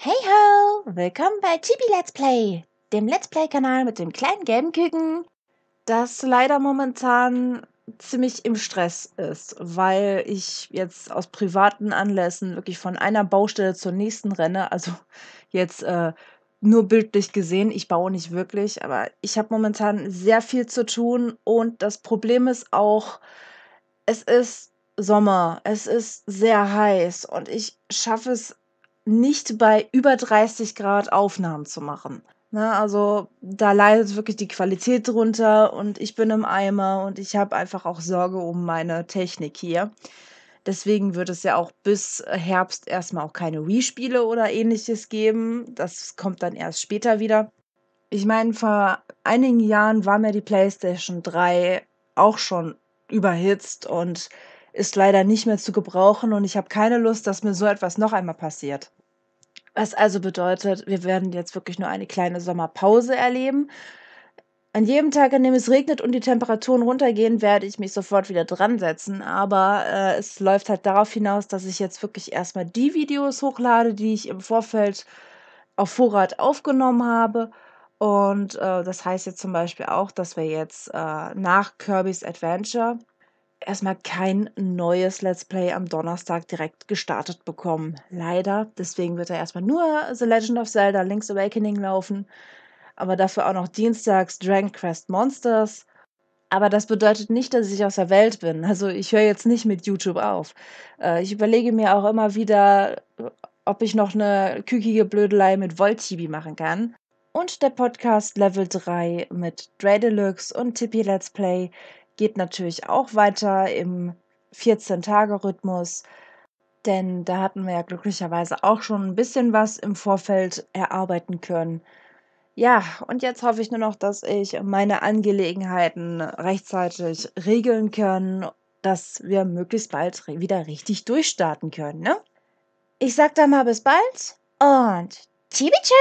Hey ho, willkommen bei Chibi Let's Play, dem Let's Play-Kanal mit dem kleinen gelben Küken, das leider momentan ziemlich im Stress ist, weil ich jetzt aus privaten Anlässen wirklich von einer Baustelle zur nächsten renne. Also jetzt äh, nur bildlich gesehen, ich baue nicht wirklich, aber ich habe momentan sehr viel zu tun und das Problem ist auch, es ist Sommer, es ist sehr heiß und ich schaffe es nicht bei über 30 Grad Aufnahmen zu machen. Na, ne, also da leidet wirklich die Qualität drunter und ich bin im Eimer und ich habe einfach auch Sorge um meine Technik hier. Deswegen wird es ja auch bis Herbst erstmal auch keine Wii-Spiele oder ähnliches geben. Das kommt dann erst später wieder. Ich meine, vor einigen Jahren war mir die PlayStation 3 auch schon überhitzt und ist leider nicht mehr zu gebrauchen und ich habe keine Lust, dass mir so etwas noch einmal passiert. Was also bedeutet, wir werden jetzt wirklich nur eine kleine Sommerpause erleben. An jedem Tag, an dem es regnet und die Temperaturen runtergehen, werde ich mich sofort wieder dran setzen. Aber äh, es läuft halt darauf hinaus, dass ich jetzt wirklich erstmal die Videos hochlade, die ich im Vorfeld auf Vorrat aufgenommen habe. Und äh, das heißt jetzt zum Beispiel auch, dass wir jetzt äh, nach Kirby's Adventure erstmal kein neues Let's Play am Donnerstag direkt gestartet bekommen. Leider. Deswegen wird er erstmal nur The Legend of Zelda Link's Awakening laufen. Aber dafür auch noch dienstags Dragon Quest Monsters. Aber das bedeutet nicht, dass ich aus der Welt bin. Also ich höre jetzt nicht mit YouTube auf. Äh, ich überlege mir auch immer wieder, ob ich noch eine kükige Blödelei mit Voltibi machen kann. Und der Podcast Level 3 mit Dre Deluxe und Tippy Let's Play geht natürlich auch weiter im 14-Tage-Rhythmus, denn da hatten wir ja glücklicherweise auch schon ein bisschen was im Vorfeld erarbeiten können. Ja, und jetzt hoffe ich nur noch, dass ich meine Angelegenheiten rechtzeitig regeln kann, dass wir möglichst bald wieder richtig durchstarten können, ne? Ich sag dann mal bis bald und Tschibitsche!